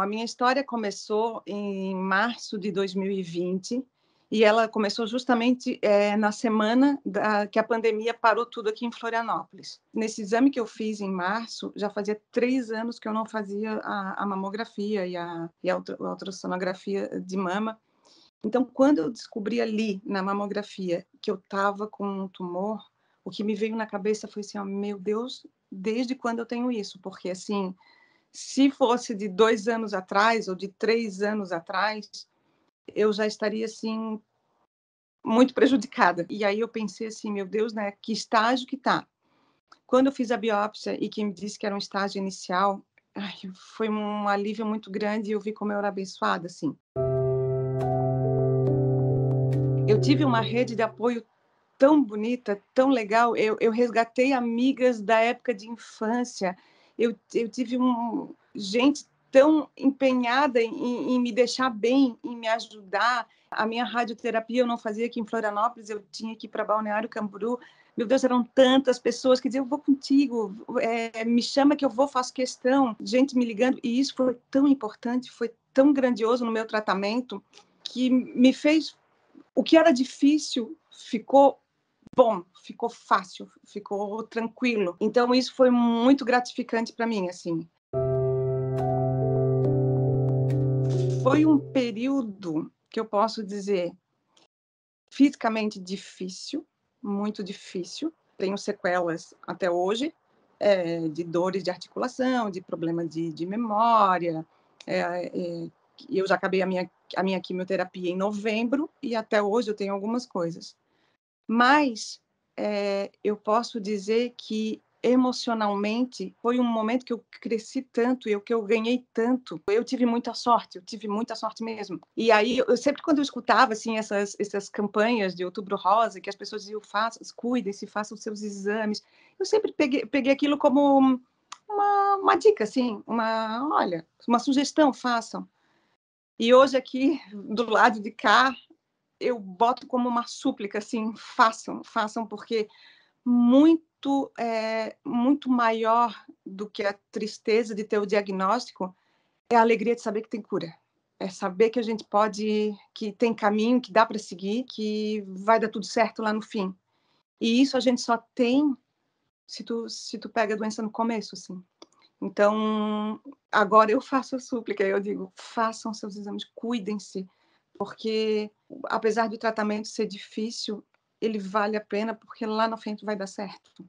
A minha história começou em março de 2020 e ela começou justamente é, na semana da, que a pandemia parou tudo aqui em Florianópolis. Nesse exame que eu fiz em março, já fazia três anos que eu não fazia a, a mamografia e a, e a ultrassonografia de mama. Então, quando eu descobri ali na mamografia que eu estava com um tumor, o que me veio na cabeça foi assim: meu Deus, desde quando eu tenho isso? Porque assim, se fosse de dois anos atrás ou de três anos atrás, eu já estaria assim muito prejudicada. E aí eu pensei assim, meu Deus, né? Que estágio que tá? Quando eu fiz a biópsia e quem me disse que era um estágio inicial, ai, foi um alívio muito grande e eu vi como eu era abençoada, assim. Eu tive uma rede de apoio tão bonita, tão legal. Eu, eu resgatei amigas da época de infância eu, eu tive um, gente tão empenhada em, em me deixar bem, em me ajudar. A minha radioterapia eu não fazia aqui em Florianópolis, eu tinha que ir para Balneário Camburu. Meu Deus, eram tantas pessoas que diziam, eu vou contigo, é, me chama que eu vou, faço questão. Gente me ligando, e isso foi tão importante, foi tão grandioso no meu tratamento, que me fez... O que era difícil ficou bom, ficou fácil, ficou tranquilo. Então isso foi muito gratificante para mim, assim. Foi um período que eu posso dizer fisicamente difícil, muito difícil. Tenho sequelas até hoje é, de dores de articulação, de problema de, de memória. É, é, eu já acabei a minha, a minha quimioterapia em novembro e até hoje eu tenho algumas coisas. Mas é, eu posso dizer que emocionalmente foi um momento que eu cresci tanto e o que eu ganhei tanto eu tive muita sorte eu tive muita sorte mesmo e aí eu sempre quando eu escutava assim essas essas campanhas de outubro rosa que as pessoas diziam faça cuidem se façam seus exames eu sempre peguei peguei aquilo como uma, uma dica assim uma olha uma sugestão façam e hoje aqui do lado de cá eu boto como uma súplica, assim, façam, façam, porque muito, é, muito maior do que a tristeza de ter o diagnóstico é a alegria de saber que tem cura. É saber que a gente pode, que tem caminho, que dá para seguir, que vai dar tudo certo lá no fim. E isso a gente só tem se tu, se tu pega a doença no começo, assim. Então, agora eu faço a súplica, eu digo, façam seus exames, cuidem-se, porque apesar do tratamento ser difícil, ele vale a pena porque lá na frente vai dar certo.